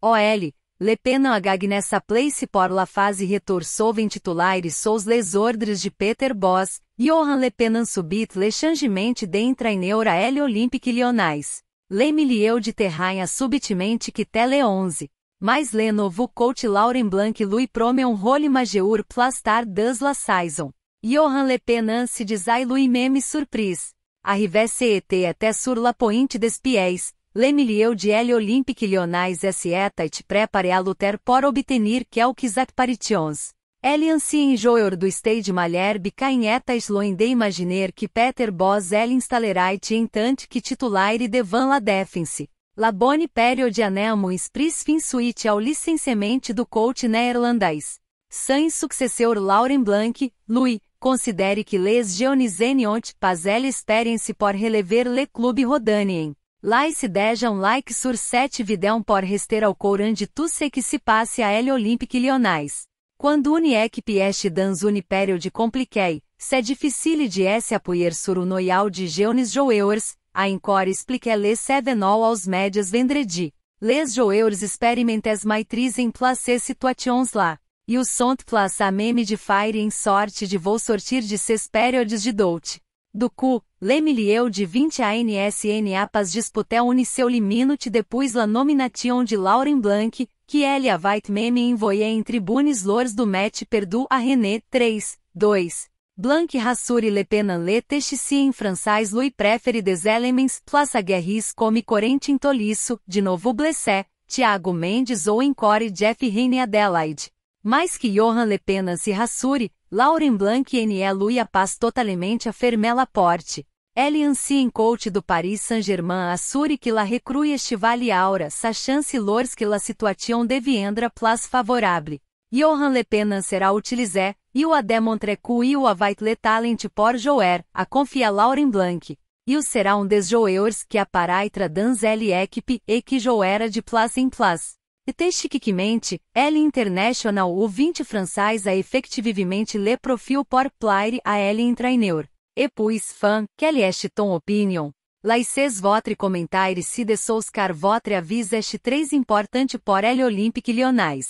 OL, le pena a gagnessa place por la fase retor solven titulares sous les ordres de Peter Boss, Johan le penan subit le changement in eura L Olympique Lyonnais. Le milieu de terrain subitamente que tele 11. Mais le novo coach Lauren Blanc lui prome un rôle majeur plastar dans la saison. Johan le penan se desaille lui meme surprise. Arrivé CET até sur la pointe des pieds, Lemilieu de L. Olympique Lyonnais Sieta et prepare à lutter por obtenir quelques apparitions. Elianci en joueur do Stade Malherbe Cainheta Sloin de imaginer que Peter Boss ele installerait em tant que titulaire devan la défense. La bonne période anemo spris fin suite ao licenciamento do coach neerlandais. Sainz successeur Lauren Blanc, Louis, considere que les Geonisene ont pas l'experience por relever le club rodanien. Lais deja um like sur sete videon por rester ao courant de tu se que se passe a l'Olympique Lionais. Quando une équipe est dans une période compliquée, é difficile de se apoiar sur o noial de jeunes joueurs, a encore explique les Sevenol aos médias vendredi. Les joueurs experimentes maîtrise em place situations lá. E o sont place à meme de fire em sorte de vou sortir de ses periodes de doute do cu, leme eu de 20 ANSN apas disputé uniceu liminute depois la nomination de Lauren Blanc, que ele avait meme envoie em tribunes lores do match perdu a René 3, 2. Blanc rassure le penan le texte em francais lui préfere des elements plaça guerris come corente intoliço, de novo Blessé, Tiago Mendes ou encore Jeff Rene Adelaide. Mais que Johan Lepenas se rassure, Lauren Blanc e Nielu a paz totalmente a Fermé porte. Elle ancien coach do Paris Saint-Germain assure que la recrue estivale aura sa chance lors que la situation deviendra plus favorable. Johan Lepenan será utilisé, e o a demontrecu e o avait le talent por joer, a confia Lauren Blanc. E o será um des joueurs que a paraitra dans l'équipe, e que joera de plus em plus. Testiquicamente, L International ou 20 francais a effectivamente le profil por plaire à L entraineur. E puis fan, quelle este ton opinion? Laices votre commentaire si de car votre avis est très importante por L Olympique Lyonnais.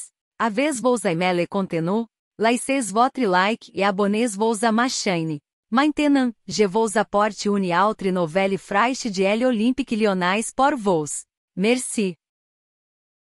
vez vos aimé le contenu? Laices votre like e abonnez vos à ma chaîne. Maintenant, je vous apporte une autre nouvelle fraîche de L Olympique Lyonnais por vos. Merci.